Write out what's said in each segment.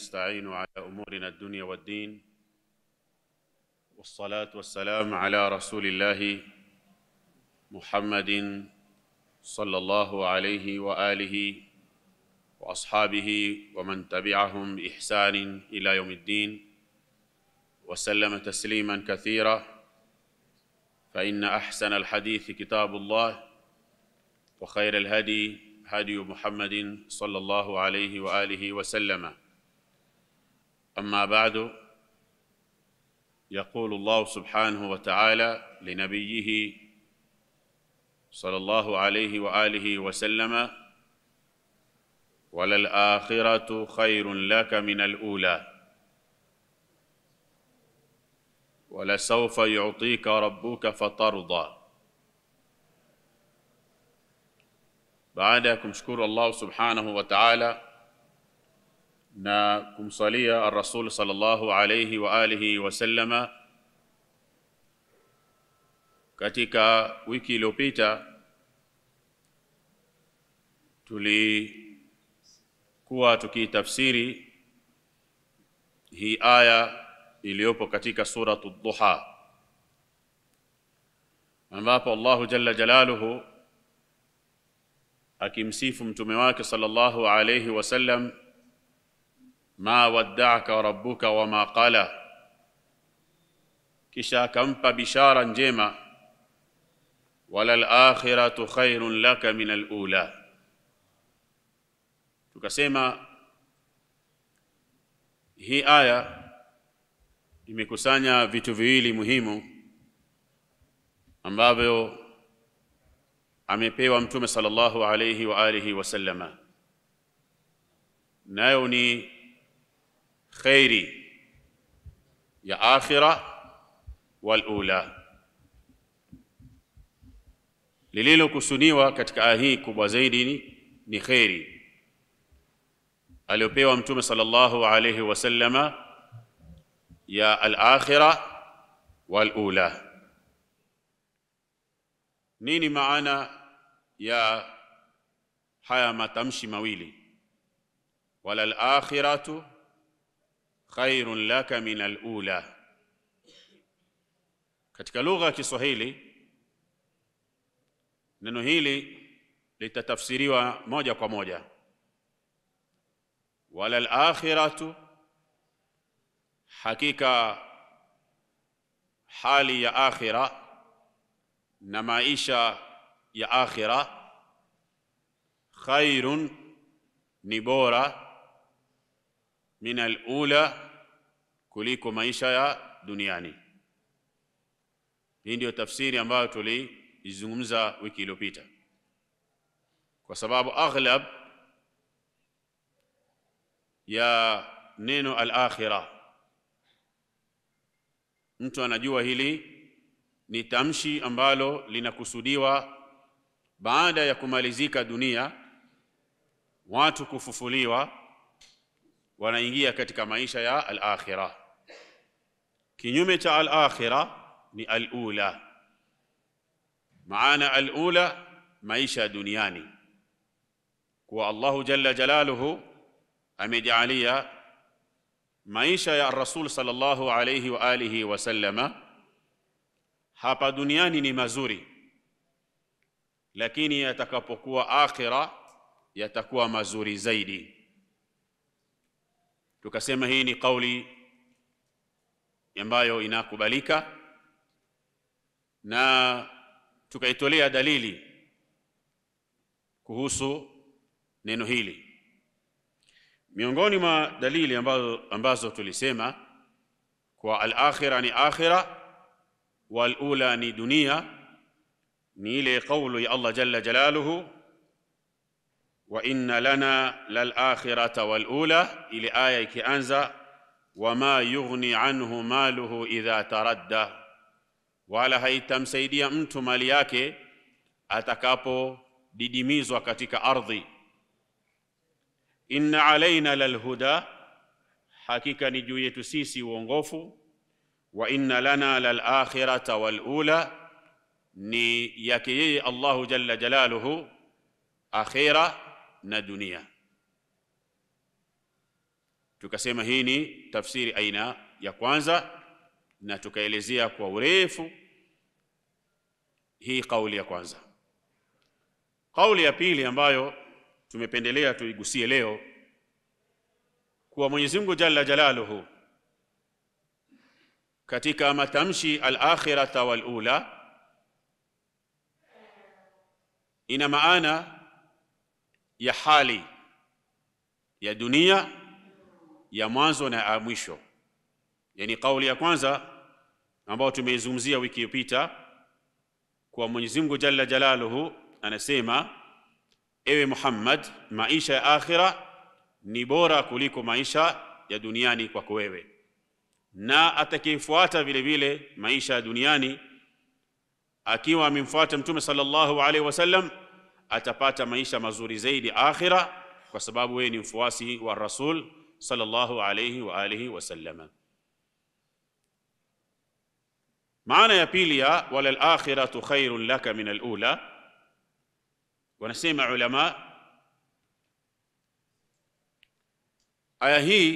نستعين على أمورنا الدنيا والدين والصلاة والسلام على رسول الله محمد صلى الله عليه وآله وأصحابه ومن تبعهم بإحسان إلى يوم الدين وسلم تسليما كثيرا فإن أحسن الحديث كتاب الله وخير الهدي هدي محمد صلى الله عليه وآله وسلم أما بعد يقول الله سبحانه وتعالى لنبيه صلى الله عليه وآله وسلم وللآخرة خير لك من الأولى ولسوف يعطيك ربك فترضى baada ya kumshukuru Allah subhanahu wa ta'ala na kumswalia ar-rasul sallallahu alayhi wa alihi wasallama. Katika wiki iliyopita tulikuwa tukitafsiri hii aya iliyopo katika suratu Duha ambapo Allahu jalla jalaluhu akimsifu mtume wake sallallahu alayhi sallam ما ودعك rabbuka wama qala, kisha akampa bishara njema, wala alakhiratu khairun laka min alula. Tukasema hii aya imekusanya vitu viwili muhimu ambavyo amepewa Mtume sallallahu alayhi wa alihi wasallama, nayo ni خيري يا آخرة والula lililokusudiwa katika aya hii kubwa zaidi ni, ni kheri aliyopewa mtume sallallahu alayhi wasallama ya al-akhira wal-ula. Nini maana ya haya matamshi mawili wala al-akhiratu khairun laka min alula. Katika lugha ya Kiswahili neno hili litatafsiriwa moja kwa moja, wala alakhiratu, hakika hali ya akhira na maisha ya akhira, khairun ni bora min alula kuliko maisha ya duniani. Hii ndiyo tafsiri ambayo tuliizungumza wiki iliyopita, kwa sababu aghlab ya neno al-akhira mtu anajua hili ni tamshi ambalo linakusudiwa baada ya kumalizika dunia, watu kufufuliwa wanaingia katika maisha ya al-akhirah. Kinyume cha al-akhirah ni al-ula. Maana al-ula maisha duniani, kuwa Allahu jalla jalaluhu amejaalia maisha ya Rasul sallallahu alayhi wa alihi wasallama hapa duniani ni mazuri, lakini yatakapokuwa akhira yatakuwa mazuri zaidi. Tukasema hii ni kauli ambayo inakubalika na tukaitolea dalili kuhusu neno hili. Miongoni mwa dalili ambazo, ambazo tulisema kwa alakhira ni akhira wal ula ni dunia, ni ile kaulu ya Allah jalla jalaluhu wa inna lana lal akhirata wal ula, ile aya ikianza, wama yughni anhu maluhu idha taradda, wala haitamsaidia mtu mali yake atakapodidimizwa katika ardhi. Inna alaina lalhuda, hakika ni juu yetu sisi uongofu. Wa inna lana lal akhirata wal ula, ni yake yeye Allahu jalla jalaluhu akhira na dunia. Tukasema hii ni tafsiri aina ya kwanza, na tukaelezea kwa urefu hii kauli ya kwanza. Kauli ya pili ambayo tumependelea tuigusie leo, kuwa Mwenyezi Mungu jalla jalaluhu katika matamshi al-akhirata wal-ula ina maana ya hali ya dunia ya mwanzo na ya mwisho. Yani kauli ya kwanza ambayo tumeizungumzia wiki iliyopita, kwa Mwenyezi Mungu Jalla Jalaluhu anasema, ewe Muhammad, maisha ya akhira ni bora kuliko maisha ya duniani kwako wewe, na atakayefuata vile vile maisha ya duniani akiwa amemfuata Mtume sallallahu alaihi wasallam atapata maisha mazuri zaidi akhira kwa sababu wewe ni mfuasi wa rasul sallallahu alayhi wa alihi wasallama maana ya pili ya walal akhiratu khairun laka min alula wanasema ulama aya hii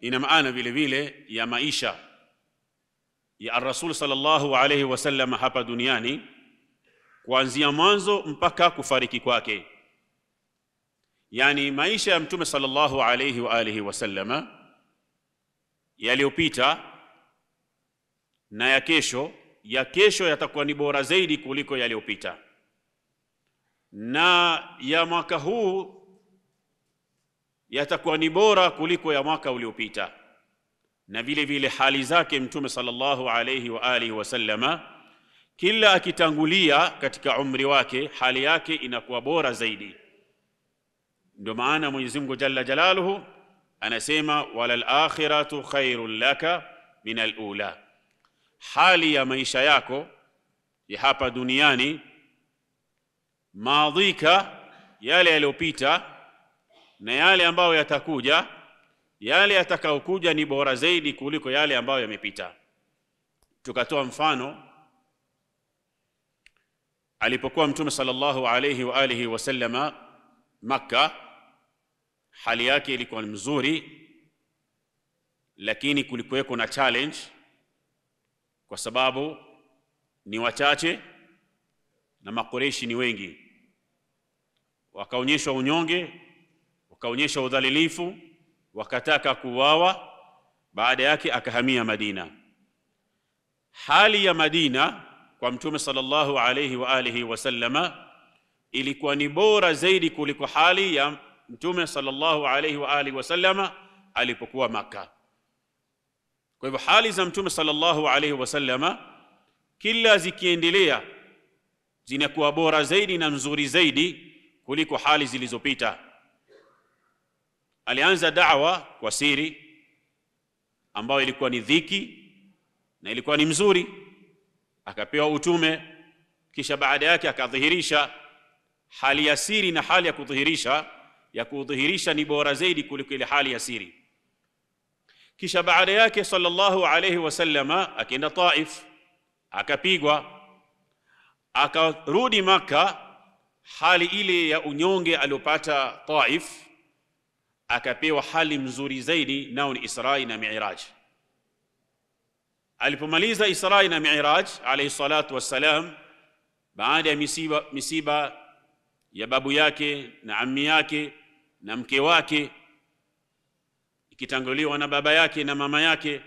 ina maana vile vile ya maisha ya rasul sallallahu alayhi wasallam hapa duniani kuanzia mwanzo mpaka kufariki kwake yani maisha ya mtume sallallahu alayhi wa alihi wasallama yaliyopita na ya kesho ya kesho yatakuwa ni bora zaidi kuliko yaliyopita na ya mwaka huu yatakuwa ni bora kuliko ya mwaka uliopita na vile vile hali zake mtume sallallahu alayhi wa alihi wasallama kila akitangulia katika umri wake hali yake inakuwa bora zaidi. Ndio maana Mwenyezi Mungu Jalla Jalaluhu anasema walal akhiratu khairul laka min alula, hali ya maisha yako ya hapa duniani, maadhika, yale yaliyopita na yale ambayo yatakuja, yale yatakayokuja ni bora zaidi kuliko yale ambayo yamepita. Tukatoa mfano alipokuwa mtume sallallahu alayhi wa alihi wasallama Makka, hali yake ilikuwa ni mzuri, lakini kulikuweko na challenge kwa sababu ni wachache na Makoreshi ni wengi. Wakaonyeshwa unyonge, wakaonyeshwa udhalilifu, wakataka kuuawa. Baada yake akahamia Madina. Hali ya Madina kwa Mtume sallallahu alayhi wa alihi wasallama ilikuwa ni bora zaidi kuliko hali ya Mtume sallallahu alayhi wa alihi wasallama alipokuwa Maka. Kwa hivyo hali za Mtume sallallahu alayhi wasallama kila zikiendelea zinakuwa bora zaidi na nzuri zaidi kuliko hali zilizopita. Alianza da'wa kwa siri ambayo ilikuwa ni dhiki na ilikuwa ni mzuri akapewa utume kisha baada yake akadhihirisha hali ya siri na hali ya kudhihirisha ya kudhihirisha ni bora zaidi kuliko ile hali ya siri kisha baada yake sallallahu alayhi wasallama akaenda Taif akapigwa akarudi Maka hali ile ya unyonge aliyopata Taif akapewa hali mzuri zaidi nao ni Israi na miraji alipomaliza Israi na Miraj alayhi salatu wassalam, baada ya misiba, misiba ya babu yake na ammi yake na mke wake ikitanguliwa na baba yake na mama yake,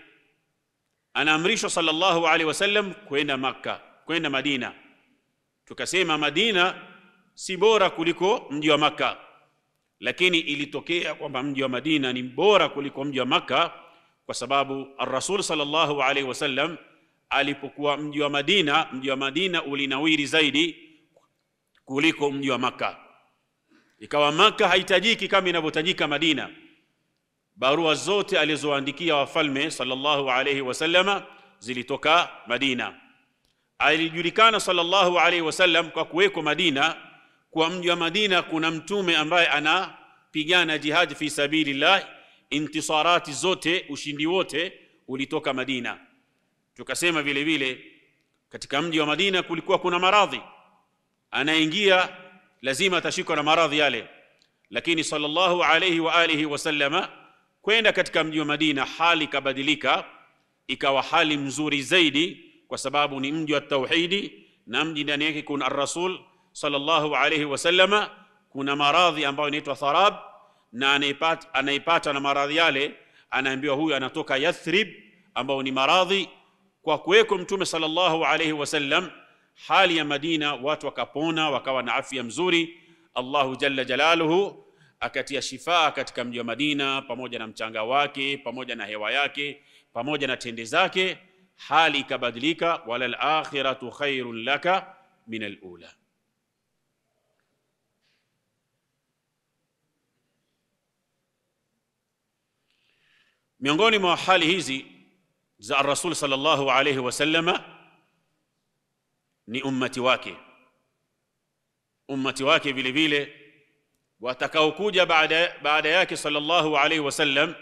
anaamrishwa sallallahu alaihi wasallam kwenda Makka, kwenda Madina. Tukasema Madina si bora kuliko mji wa Makka, lakini ilitokea kwamba mji wa Madina ni bora kuliko mji wa Makka kwa sababu ar-Rasul sallallahu alaihi wasallam alipokuwa mji wa Madina, mji wa Madina ulinawiri zaidi kuliko mji wa makka ikawa makka haitajiki kama inavyotajika Madina. Barua zote alizoandikia wafalme sallallahu alaihi wasallama zilitoka Madina. Alijulikana sallallahu alaihi wasallam kwa kuweko Madina, kwa mji wa Madina kuna mtume ambaye anapigana jihadi fi sabilillah intisarati zote, ushindi wote ulitoka Madina. Tukasema vile vile katika mji wa Madina kulikuwa kuna maradhi, anaingia lazima atashikwa na maradhi yale, lakini sallallahu alayhi wa alihi wasallama kwenda katika mji wa Madina, hali ikabadilika, ikawa hali mzuri zaidi, kwa sababu ni mji wa tauhidi na mji ndani yake kuna ar-rasul sallallahu alayhi wasallama. Kuna maradhi ambayo inaitwa tharab na anaipata, na maradhi yale, anaambiwa huyu anatoka Yathrib, ambao ni maradhi. Kwa kuweko Mtume sallallahu alayhi wasallam, hali ya Madina watu wakapona, wakawa na afya mzuri. Allahu jalla jalaluhu akatia shifaa katika mji wa Madina, pamoja na mchanga wake, pamoja na hewa yake, pamoja na tende zake, hali ikabadilika. wala al akhiratu khairun laka min alula Miongoni mwa hali hizi za Rasul sallallahu alayhi wasallama ni ummati wake, ummati wake vile vile watakaokuja baada, baada yake sallallahu alayhi wasallam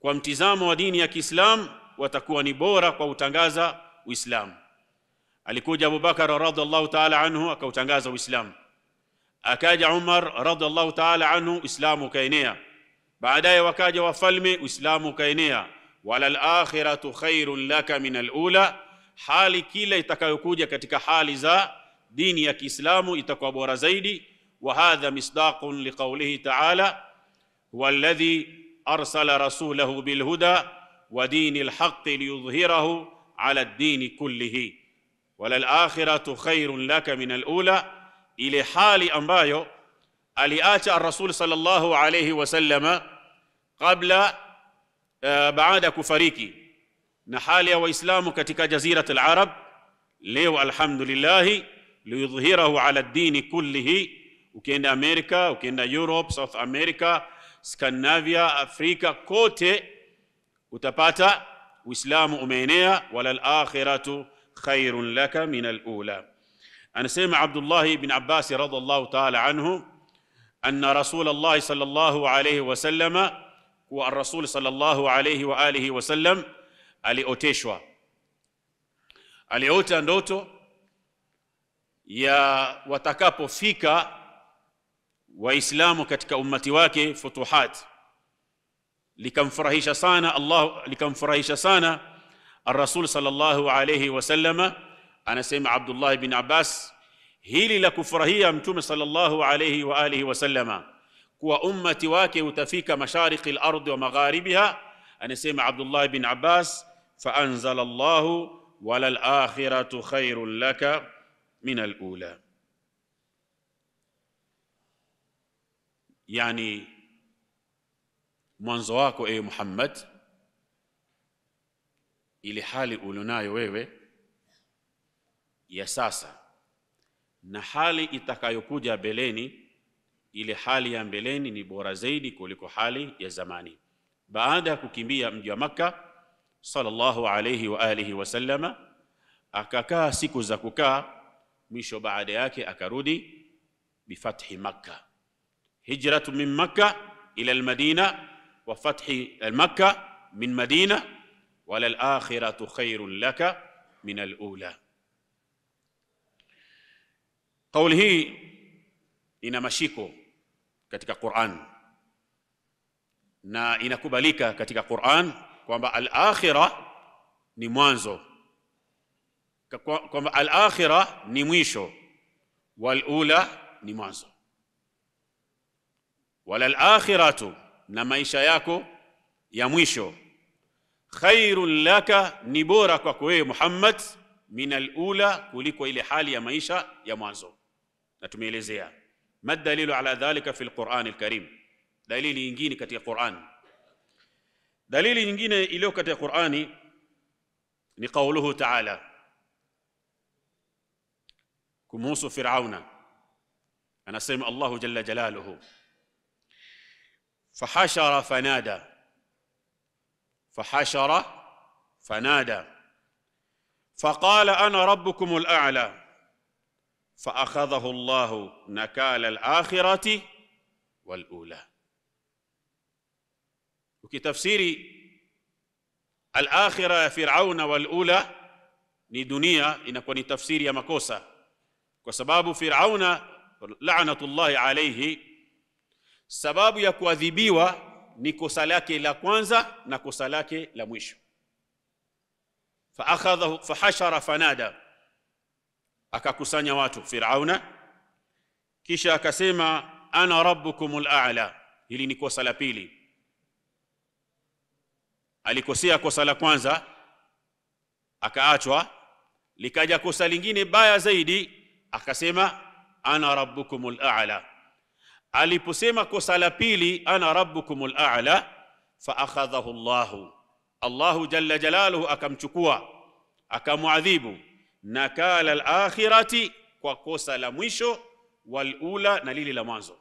kwa mtizamo wa dini ya Kiislam watakuwa ni bora kwa utangaza Uislamu. Alikuja Abubakar radhiallahu ta'ala anhu akautangaza Uislamu, akaja Umar radhiallahu ta'ala anhu, Uislamu ukaenea baadaye wakaja wafalme uislamu ukaenea wala alakhiratu khairun laka min alula hali kila itakayokuja katika hali za dini ya Kiislamu itakuwa bora zaidi wa hadha misdaqun liqaulihi ta'ala huwa walladhi arsala rasulahu bilhuda wa dini haqqi liyudhhirahu ala ad-dini kullihi wala al khairun laka min alula ile hali ambayo aliacha ar-rasul sallallahu alayhi wasallama kabla uh, baada ya kufariki na hali ya waislamu katika jazirat al-Arab leo alhamdulillahi liyudhhirahu ala dini kullihi ukienda amerika ukienda europe south america scandinavia afrika kote utapata uislamu umeenea wala lakhiratu khairun laka min alula anasema abdullahi bn abbasi radiallahu taala anhu anna rasul llahi sal llahu alaihi wasalama kuwa Rasul sallallahu alayhi wa alihi wasallam alioteshwa, aliota ndoto ya watakapofika Waislamu katika ummati wake futuhat, likamfurahisha sana Allah, likamfurahisha sana Rasul sallallahu alayhi wasallama. Anasema Abdullah bin Abbas, hili la kufurahia mtume sallallahu alayhi wa alihi wasallama kuwa ummati wake utafika mashariki lardi wa magharibiha anasema abdullah bin abbas faanzala llahu wala lakhiratu khairun laka min alula yani mwanzo wako ewe muhammad ili hali ulionayo wewe ya sasa na hali itakayokuja beleni ile hali ya mbeleni ni bora zaidi kuliko hali ya zamani. Baada ya kukimbia mji wa Makka, sallallahu alayhi wa alihi wasallama akakaa siku za kukaa, mwisho baada yake akarudi bifathi Makka, hijratu min Makka ila almadina wa fathi almakka min madina wala alakhiratu khairun laka min alula. Kauli hii ina mashiko katika Qur'an na inakubalika katika Qur'an kwamba al-akhirah ni mwanzo kwamba al-akhirah ni mwisho wal-ula ni mwanzo wala al-akhiratu na maisha yako ya mwisho khairul laka ni bora kwako wewe Muhammad min al-ula kuliko ile hali ya maisha ya mwanzo na tumeelezea ما الدليل على ذلك في القرآن الكريم؟ دليل ينجيني كتي القرآن دليل ينجيني إليه كتير القرآن لقوله تعالى كموس فرعون أنا سيم الله جل جلاله فحشر فنادى فحشر فنادى فقال أنا ربكم الأعلى فأخذه الله nakala al-akhirati Ukitafsiri al ya Firauna wal ni dunia, inakuwa ni tafsiri ya makosa, kwa sababu Firauna laanatullahi alayhi, sababu ya kuadhibiwa ni kosa lake la kwanza na kosa lake la mwisho. Faahadhahu fahashara fanada akakusanya watu Firauna, kisha akasema ana rabbukumul a'la. Hili ni kosa la pili, alikosea kosa la kwanza akaachwa, likaja kosa lingine baya zaidi, akasema ana rabbukumul a'la. Aliposema kosa la pili, ana rabbukumul a'la, fa akhadhahu Allahu, Allahu jalla jalaluhu akamchukua, akamwadhibu nakala alakhirati, kwa kosa la mwisho, walula, na lile la mwanzo.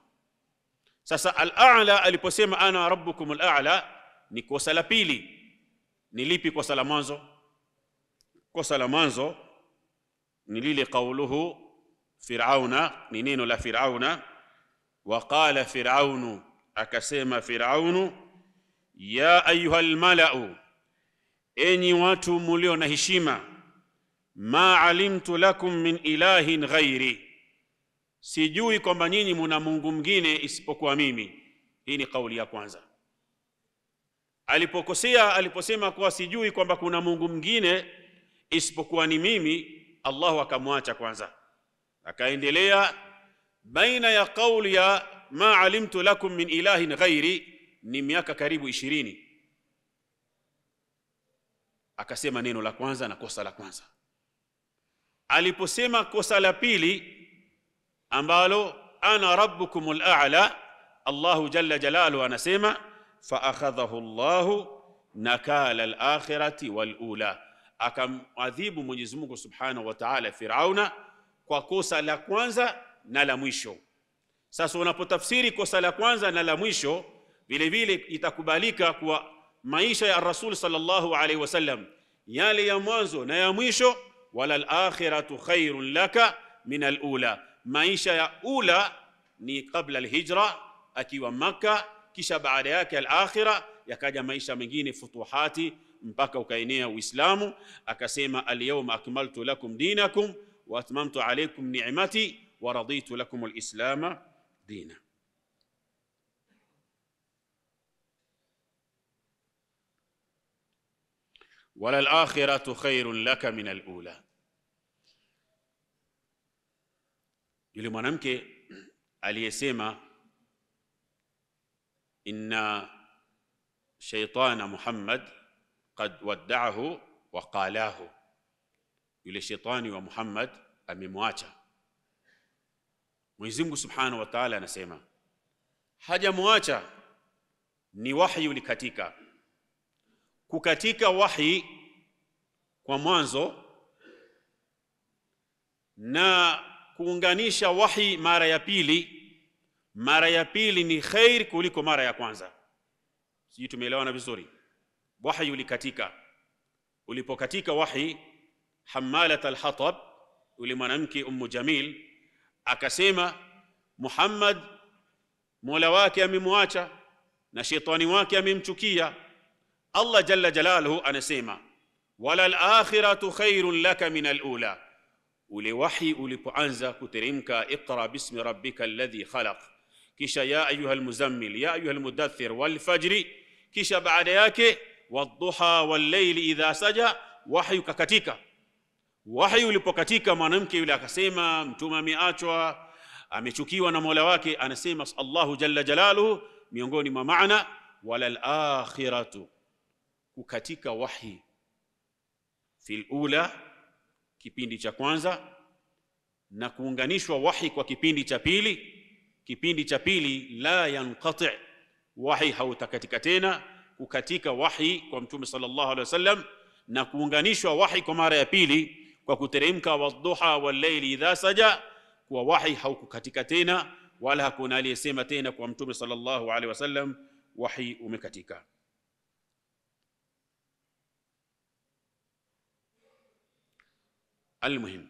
Sasa alala aliposema ana rabbukum alala ni kosa la pili. Ni lipi kosa la mwanzo? Kosa la mwanzo ni lile kauluhu Firauna, ni neno la Firauna, waqala firaunu, akasema Firaunu, ya ayuha almalau enyi watu mulio na heshima ma alimtu lakum min ilahin ghairi, sijui kwamba nyinyi muna Mungu mwingine isipokuwa mimi. Hii ni kauli ya kwanza. Alipokosea aliposema kuwa sijui kwamba kuna Mungu mwingine isipokuwa ni mimi, Allahu akamwacha kwanza, akaendelea baina ya kauli ya ma alimtu lakum min ilahin ghairi, ni miaka karibu ishirini, akasema neno la kwanza na kosa la kwanza aliposema kosa la pili ambalo ana rabbukumul a'la Allahu jalla jalalu anasema fa akhadhahu Allahu nakala al-akhirati wal ula akamadhibu Mwenyezi Mungu Subhanahu wa Ta'ala Firauna kwa kosa la kwanza na la mwisho sasa unapotafsiri kosa la kwanza na la mwisho vile vile itakubalika kwa maisha ya Rasul sallallahu alaihi wasallam yale ya mwanzo na ya mwisho wala al-akhiratu khairun laka min al-ula. Maisha ya ula ni kabla al-hijra akiwa Makka, kisha baada yake al-akhira yakaja maisha mengine futuhati, mpaka ukaenea Uislamu. Akasema al alyawma akmaltu lakum dinakum wa atmamtu alaykum ni'mati wa raditu lakum al alislama dina. ولا الآخرة خير لك من الأولى يلي منامك سيما إن شيطان محمد قد ودعه وقالاه يلي شيطاني ومحمد أمي مواجة ويزمك سبحانه وتعالى نسيما حاجة مواجة ni wahyu likatika kukatika wahi kwa mwanzo na kuunganisha wahi mara ya pili. Mara ya pili ni khair kuliko mara ya kwanza. Sijui tumeelewana vizuri? Wahi ulikatika. Ulipokatika wahi, Hamalat alhatab ule yule mwanamke Ummu Jamil akasema, Muhammad mola wake amemwacha na shetani wake amemchukia Allah jalla jalaluhu anasema wala al-akhiratu khairun laka min al-ula. Ule wahi ulipoanza kuteremka, iqra bismi rabbika alladhi khalaq, kisha ya ayuha al-muzammil, ya ayuha al-mudaththir, wal fajri, kisha baada yake wadduha wal layli idha saja, wahi ukakatika. Wahi ulipokatika, mwanamke yule akasema, mtume ameachwa, amechukiwa na mola wake. Anasema Allahu jalla jalaluhu, miongoni mwa maana wala al-akhiratu kukatika wahi fil ula kipindi cha kwanza na kuunganishwa wahi kwa kipindi cha pili kipindi cha pili la yanqati wahi hautakatika tena kukatika wahi kwa mtume sallallahu alaihi wasallam na kuunganishwa wahi kwa mara ya pili kwa kuteremka wadhuha walaili idha saja kuwa wahi haukukatika tena wala hakuna aliyesema tena kwa mtume sallallahu alaihi wasallam wahi umekatika المهم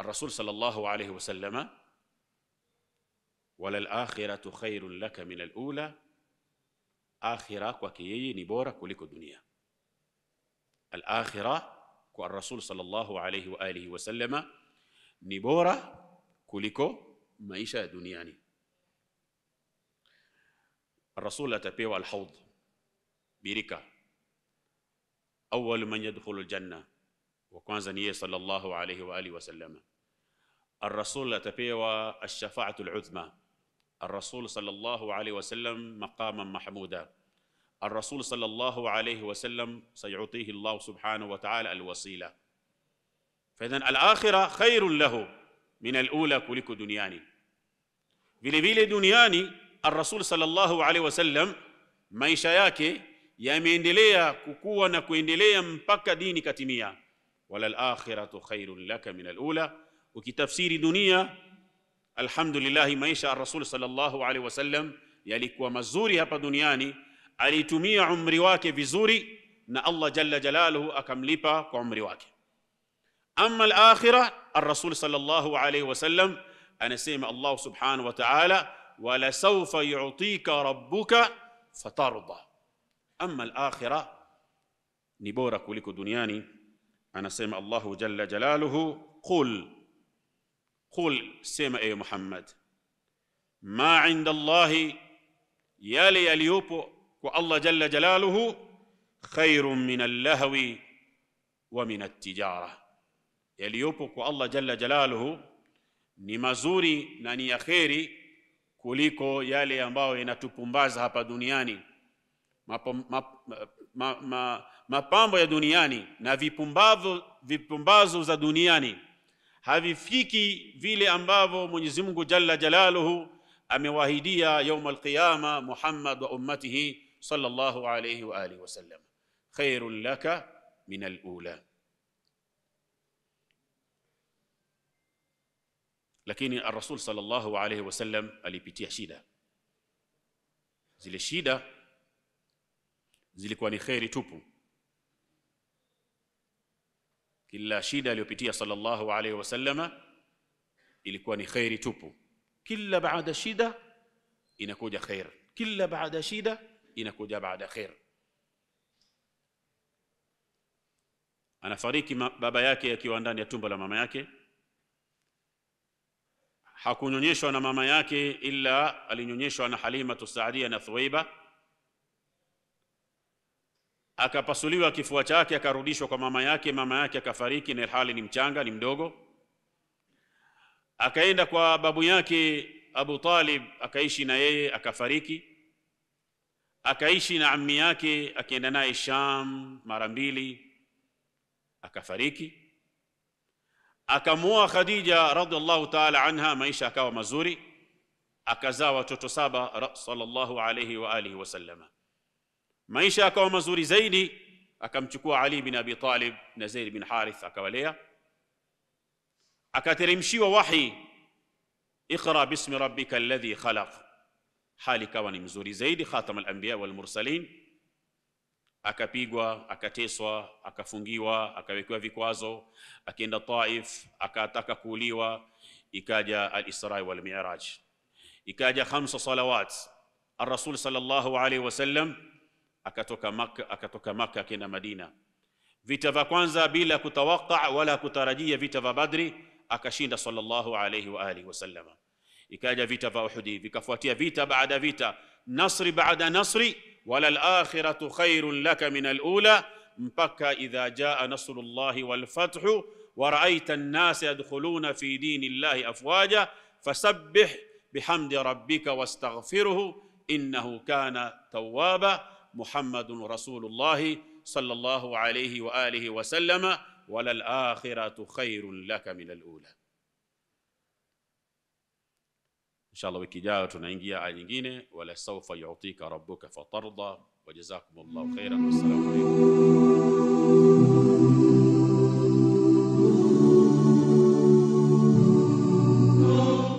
الرسول صلى الله عليه وسلم وللآخرة خير لك من الأولى آخرة كي نبورة كلك الدنيا الآخرة والرسول صلى الله عليه وآله وسلم نبورة كلكو معيشة دنياني الرسول أتبيو الحوض بركة أول من يدخل الجنة wa kwanza ni yeye sallallahu alayhi wa alihi wasallama. Ar-rasul atapewa ash-shafa'atu al-udhma. Ar-rasul sallallahu alayhi wasallam maqaman mahmuda. Ar-rasul sallallahu alayhi wasallam sayutihi Allah subhanahu wa ta'ala al-wasila. Fadhan al-akhirah khairun lahu min al-ula kuliko duniani. Vile vile duniani ar-rasul sallallahu alayhi wasallam maisha yake yameendelea kukua na kuendelea mpaka dini katimia. ولا الآخرة خير لك من الأولى وكتفسير دنيا الحمد لله ما يشاء الرسول صلى الله عليه وسلم يلك يعني ومزوري هبا دنياني أليتمي عمري واكي بزوري نا الله جل جلاله أكم لبا عمري واكي أما الآخرة الرسول صلى الله عليه وسلم أنا سيم الله سبحانه وتعالى ولسوف يعطيك ربك فترضى أما الآخرة نبورك لك دنياني أنا أنسيم الله جل جلاله قل قل سيم أي محمد ما عند الله يالي اليوب والله جل جلاله خير من اللهو ومن التجارة يليوب والله جل جلاله نمزوري ناني خيري kuliko yale ambayo yanatupumbaza hapa duniani ma, ma, ma, ma, mapambo ya duniani na vipumbavu vipumbazo za duniani havifiki vile ambavyo Mwenyezi Mungu Jalla Jalaluhu amewahidia yaum alqiyama Muhammad wa ummatihi sallallahu alayhi wa alihi wasallam khairul laka min alula lakini ar-rasul sallallahu alayhi wasallam alipitia shida zile shida zilikuwa ni khairi tupu Kila shida aliyopitia sallallahu alaihi wasallama ilikuwa ni khairi tupu. Kila baada shida inakuja khair, kila baada shida inakuja baada khair. Anafariki baba yake akiwa ndani ya tumbo la mama yake, hakunyonyeshwa na mama yake, ila alinyonyeshwa na Halimatu Saadia na Thuwaiba akapasuliwa kifua chake akarudishwa kwa mama yake, mama yake akafariki, na hali ni mchanga, ni mdogo. Akaenda kwa babu yake Abu Talib, akaishi na yeye, akafariki. Akaishi na ammi yake, akienda naye Sham mara mbili, akafariki. Akamuoa Khadija radhiallahu ta'ala anha, maisha akawa mazuri, akazaa watoto saba, sallallahu alayhi wa alihi wasallama. maisha yakawa mazuri zaidi akamchukua Ali bin Abi Talib na Zaid bin Harith akawalea akateremshiwa wahi iqra bismi rabbika alladhi khalaq hali ikawa ni mzuri zaidi khatam al-anbiya wal mursalin akapigwa akateswa akafungiwa akawekewa vikwazo akienda Taif akataka kuuliwa ikaja al-Isra wal Mi'raj ikaja khamsa salawat ar-rasul sallallahu alayhi wasallam akatoka Maka, akatoka Maka kina Madina. Vita vya kwanza bila kutawaka wala kutarajia, vita vya Badri akashinda sallallahu alayhi wa alihi wasallama. Ikaja vita vya Uhudi, vikafuatia vita baada vita, nasri baada nasri, wala al-akhiratu khairun laka min al-ula, mpaka idha jaa nasrullahi wal fathu wa ra'aita an nas yadkhuluna fi dinillahi afwaja fasabbih bihamdi rabbika wastaghfirhu innahu kana tawwaba محمد رسول الله صلى الله عليه وآله وسلم وللآخرة خير لك من الأولى إن شاء الله وكجاوة نعنجي عنجين آية ولسوف يعطيك ربك فترضى وجزاكم الله خيرا والسلام عليكم